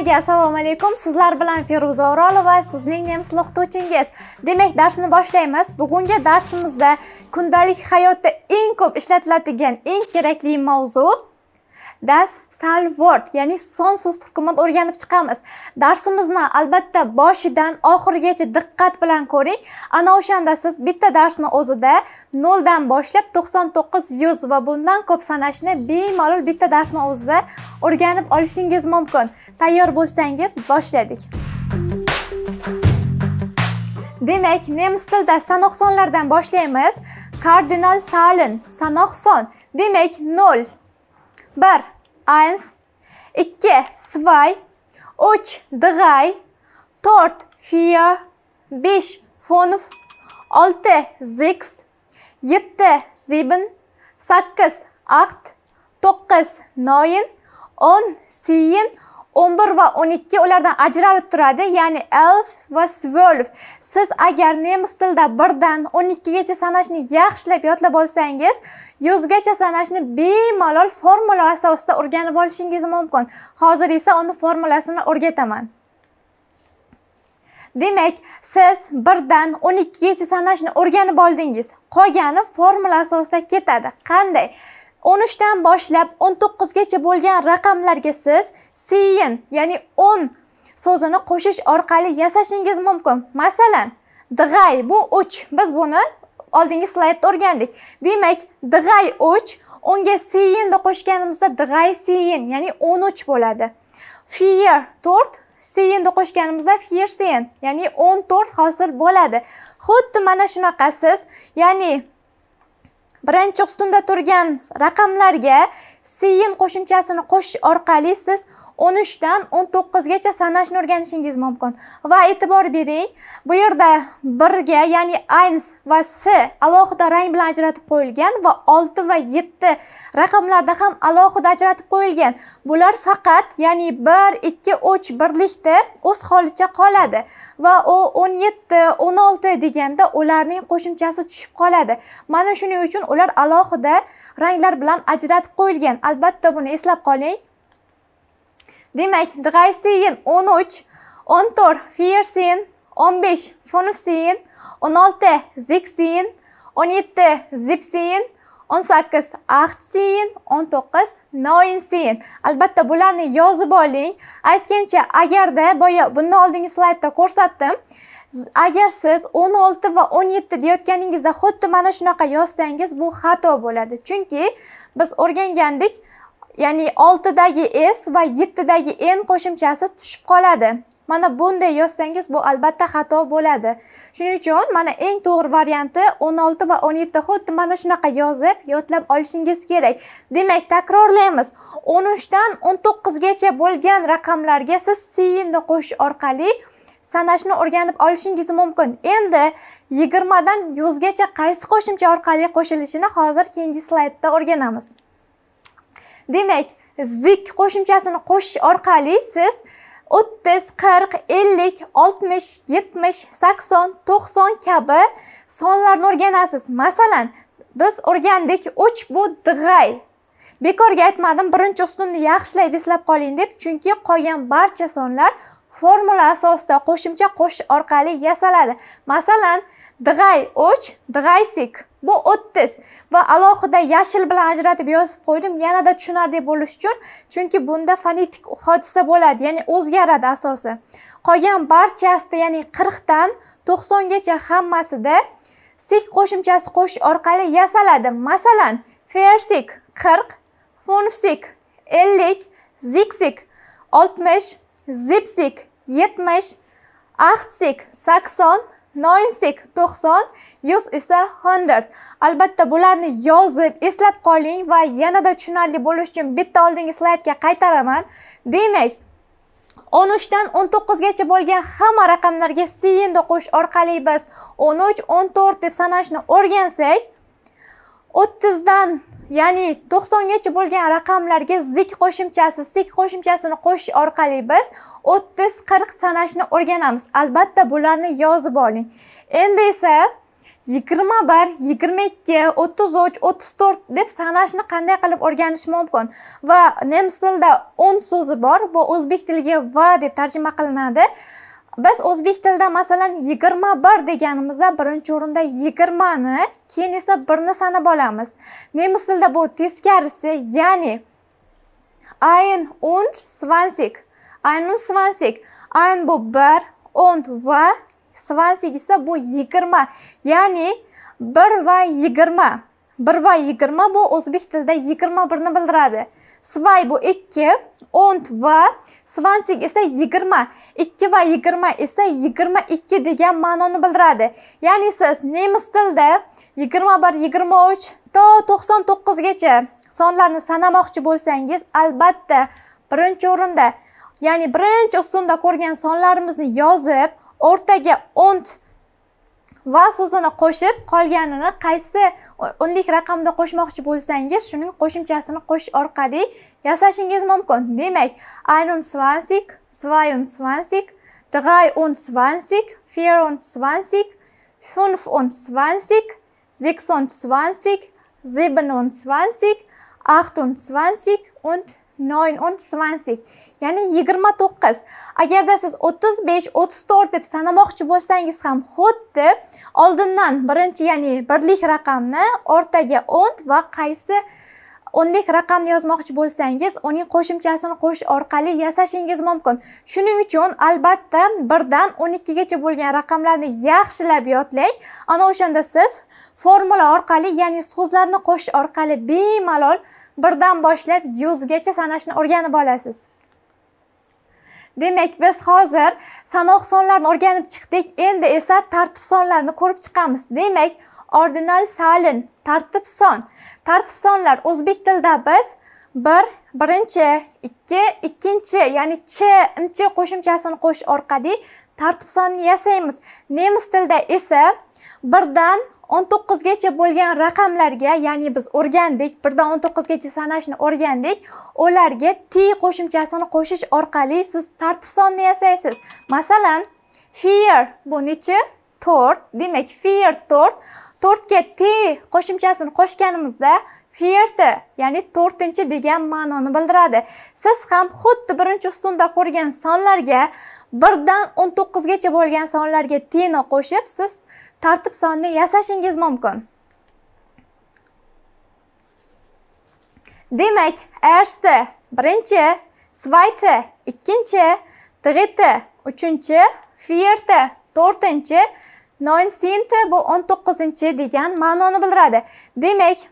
Hammaga assalomu alaykum. Sizlar bilan Feruza O'rolova, sizning nemis o'qituvchingiz. Demak, darsni boshlaymiz. Bugungi darsimizda kundalik hayotda eng ko'p ishlatiladigan eng kerakli mavzu das word ya'ni sonsiz hukmat o'rganib chiqamiz darsimizni albatta boshidan oxirigacha diqqat bilan ko'ring ana o'shanda siz bitta darsni o'zida noldan boshlab to'qson to'qqiz yuz va bundan ko'p sanashni bemalol bitta darsni o'zida o'rganib olishingiz mumkin tayyor bo'lsangiz boshladik demak nemis tilida sanoq sonlardan boshlaymiz kardinal salin sanoq son demak 0 bir ans ikki svay uch dig'ay to'rt fiya besh fonov olti ziks yetti zebin sakkiz axt to'qqiz noyin o'n siyin 11 va 12 ulardan ajralib turadi ya'ni elf va svolv siz agar nemis tilida birdan 12 gacha sanashni yaxshilab yodlab olsangiz 100 gacha sanashni bemalol formula asosida o'rganib olishingiz mumkin hozir esa uni formulasini o'rgataman demak siz birdan 12 gacha sanashni o'rganib oldingiz qolgani formula asosida ketadi qanday 13 dan boshlab 19 gacha bo'lgan raqamlarga siz seen, ya'ni 10 so'zini qo'shish orqali yasashingiz mumkin masalan dig'ay bu 3. biz buni oldingi slaydda o'rgandik demak dig'ay uch unga siyinni qo'shganimizda dig'ay seen, ya'ni 13 bo'ladi fear 4 siyinni qo'shganimizda fear seen, ya'ni 14 hosil bo'ladi xuddi mana shunaqasiz ya'ni birinchi ustunda turgan raqamlarga sin qo'shimchasini qo'shish orqali siz 13dan 19gacha sanashni o'rganishingiz mumkin va e'tibor bering bu yerda birga ya'ni ayns va s alohida rang bilan ajratib qo'yilgan va 6 va 7 raqamlarda ham alohida ajratib qo'yilgan bular faqat ya'ni 1 2 3 birlikda o'z holicha qoladi va u 17 16 deganda ularning qo'shimchasi tushib qoladi mana shuning uchun ular alohida ranglar bilan ajratib qo'yilgan albatta buni eslab qoling Demek, 3 sin 13, 14 4 sin, 15 5 sin, 16 zik sin, 17 zip sin, 18 8 sin, 19 9 sin. Albatta bularni yozib oling. Aytgancha, agarda boya bundan oldingi slaydda ko'rsatdim, agar siz 16 va 17 deyotganingizda xuddi mana shunaqa yozsangiz, bu xato bo'ladi. Chunki biz o'rgangandik, ya'ni 6 dagi s va 7 dagi n qo'shimchasi tushib qoladi mana bunday yozsangiz bu albatta xato bo'ladi shuning uchun mana eng to'g'ri varianti 16 va 17 xuddi mana shunaqa yozib yodlab olishingiz kerak demak takrorlaymiz 13 dan 19 gacha bo'lgan raqamlarga siz siyinni qo'shish orqali sanashni o'rganib olishingiz mumkin endi 20 dan 100 gacha qaysi qo'shimcha orqali qo'shilishini hozir keyingi slaydda o'rganamiz demak zik qo'shimchasini qo'shish orqali siz o'ttiz qirq ellik oltmish yetmish sakson to'qson kabi sonlarni o'rganasiz masalan biz o'rgandik uch bu dig'ay bekorga aytmadim birinchi ustunni yaxshilab eslab qoling deb chunki qolgan barcha sonlar formula asosida qo'shimcha qo'shish orqali yasaladi masalan dig'ay uch dig'ay sik bu o'ttiz va alohida yashil bilan ajratib yozib qo'ydim yanada tushunarli bo'lishi uchun chunki bunda fonetik hodisa bo'ladi ya'ni o'zgaradi asosi qolgan barchasida ya'ni qirqdan to'qsongacha hammasida sik qo'shimchasi qo'shish orqali yasaladi masalan fersik qirq funfsik ellik ziksik oltmish zipsik yetmish axtsik sakson 96 90 100 esa 100 albatta bularni yozib eslab qoling va yanada tushunarli bo'lish uchun bitta oldingi slaydga qaytaraman demak 13 dan 19 gacha bo'lgan hamma raqamlarga siyinni qo'sh orqali biz 13 14 deb sanashni o'rgansak 30 dan ya'ni 90 gacha bo'lgan raqamlarga zik qo'shimchasi sik qo'shimchasini qo'shish orqali biz 30 40 sanashni o'rganamiz albatta bularni yozib oling endi esa 21 22 33 34 deb sanashni qanday qilib o'rganish mumkin va nemis tilida 10 so'zi bor bu o'zbek tiliga va deb tarjima qilinadi Biz o'zbek tilida masalan 21 deganimizda birinchi o'rinda 20 ni, keyin esa 1 ni sanab olamiz. Nemis tilida bu teskarisi, ya'ni ein und zwanzig. Ein und zwanzig. Ein bu 1, und va zwanzig esa bu 20, ya'ni 1 va 20. 1 va 20 bu o'zbek tilida 21 ni bildiradi. Svay bu 2, 10 va Svansig esa 20. 2 va 20 esa 22 degan ma'noni bildiradi. Ya'ni siz nemis tilida 21, 23 to 99 gacha sonlarni sanamoqchi bo'lsangiz, albatta birinchi o'rinda, ya'ni birinchi ustunda ko'rgan sonlarimizni yozib, o'rtaga 10 va so'zini qo'shib qolganini qaysi o'nlik raqamda qo'shmoqchi bo'lsangiz shuning qo'shimchasini qo'shish orqali yasashingiz mumkin demak ayrun svansik svayun svansik dg'ay un svansik ferun svansik funf un svansik sechs svansik sieben und svansik axtun svansik und 9, 18, ya'ni 29. Agarda siz 35, 34 deb sanamoqchi bo'lsangiz ham xuddi oldindan birinchi, ya'ni birlik raqamni o'rtaga 10 va qaysi o'nlik raqamni yozmoqchi bo'lsangiz uning qo'shimchasini qo'shish orqali yasashingiz mumkin shuning uchun albatta dan 12 gacha bo'lgan raqamlarni yaxshilab yodlang ana o'shanda siz formula orqali ya'ni so'zlarni qo'shish orqali bemalol birdan boshlab yuzgacha sanashni o'rganib olasiz demak biz hozir sanoq sonlarni o'rganib chiqdik endi esa tartib sonlarni ko'rib chiqamiz demak ordinal salin tartib son tartib sonlar o'zbek tilida biz bir birinchi ikki ikkinchi ya'ni ch mch qo'shimchasini qo'shish orqali tartib sonni yasaymiz nemis tilida esa birdan o'n to'qqizgacha bo'lgan raqamlarga ya'ni biz o'rgandik birdan o'n to'qqizgacha sanashni o'rgandik ularga t qo'shimchasini qo'shish orqali siz tartib sonni yasaysiz masalan fear bu nechi to'rt demak fear to'rt to'rtga t qo'shimchasini qo'shganimizda ferta ya'ni to'rtinchi degan ma'noni bildiradi siz ham xuddi birinchi ustunda ko'rgan sonlarga birdan o'n to'qqizgacha bo'lgan sonlarga teno qo'shib siz tartib sonni yasashingiz mumkin demak erste birinchi svayte ikkinchi dritte uchinchi vierte to'rtinchi noinsinti bu o'n to'qqizinchi degan ma'noni bildiradi demak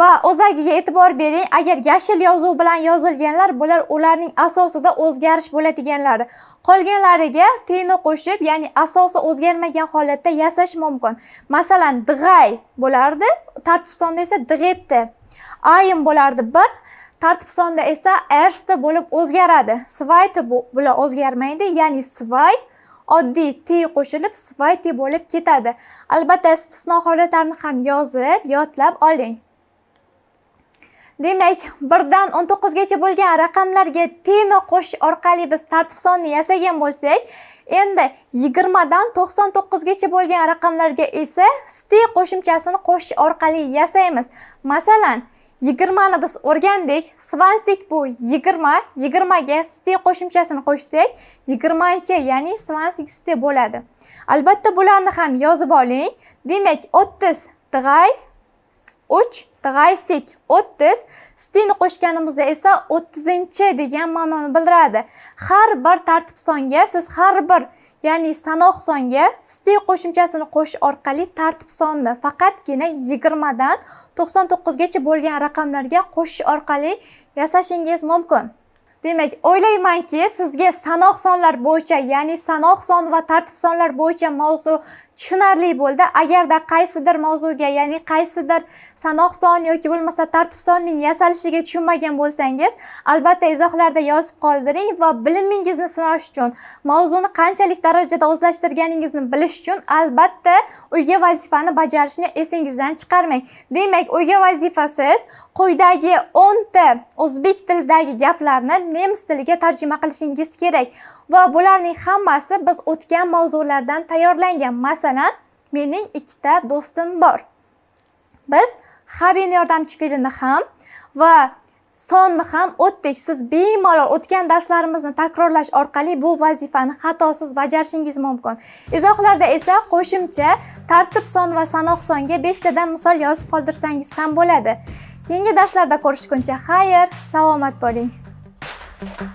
va o'zagiga e'tibor bering agar yashil yozuv bilan yozilganlar bular ularning asosida o'zgarish bo'ladiganlari qolganlariga tini qo'shib ya'ni asosi o'zgarmagan holatda yasash mumkin masalan dig'ay bo'lardi tartib sonda esa dig'etti ayim bo'lardi bir tartib sonda esa ersta bo'lib o'zgaradi svayti bular o'zgarmaydi ya'ni svay oddiy t qo'shilib svayti bo'lib ketadi albatta istisno holatlarni ham yozib yodlab oling Demak, 1 dan 19 gacha bo'lgan raqamlarga teng qo'shish orqali biz tartib sonni yasagan bo'lsak, endi 20 dan 99 gacha bo'lgan raqamlarga esa sti qo'shimchasini qo'shish orqali yasaymiz. Masalan, 20 ni biz o'rgandik. Svansik bu 20, 20 ga sti qo'shimchasini qo'shsak, 20-chi, ya'ni Swansik sti bo'ladi. Albatta, bularni ham yozib oling. Demak, 30 tig'ay 3 g'aysik o'ttiz stin qo'shganimizda esa o'ttizinchi degan ma'noni bildiradi har bir tartib songa siz har bir ya'ni sanoq songa stin qo'shimchasini qo'shish orqali tartib sonni faqatgina yigirmadan to'qson to'qqizgacha bo'lgan raqamlarga qo'shish orqali yasashingiz mumkin demak o'ylaymanki sizga sanoq sonlar bo'yicha ya'ni sanoq son va tartib sonlar bo'yicha mavzu tushunarli bo'ldi agarda qaysidir mavzuga ya'ni qaysidir sanoq son yoki bo'lmasa tartib sonning yasalishiga tushunmagan bo'lsangiz albatta izohlarda yozib qoldiring va bilimingizni sinash uchun mavzuni qanchalik darajada o'zlashtirganingizni bilish uchun albatta uyga vazifani bajarishni esingizdan chiqarmang demak uyga vazifasiz quyidagi o'nta o'zbek tilidagi gaplarni nemis tiliga tarjima qilishingiz kerak va bularning hammasi biz o'tgan mavzulardan tayyorlangan masalan mening ikkita do'stim bor biz habin yordamchi fe'lini ham va sonni ham o'tdik siz bemalol o'tgan darslarimizni takrorlash orqali bu vazifani xatosiz bajarishingiz mumkin izohlarda esa qo'shimcha tartib son va sanoq songa beshtadan misol yozib qoldirsangiz ham bo'ladi keyingi darslarda ko'rishguncha xayr salomat bo'ling Thank you.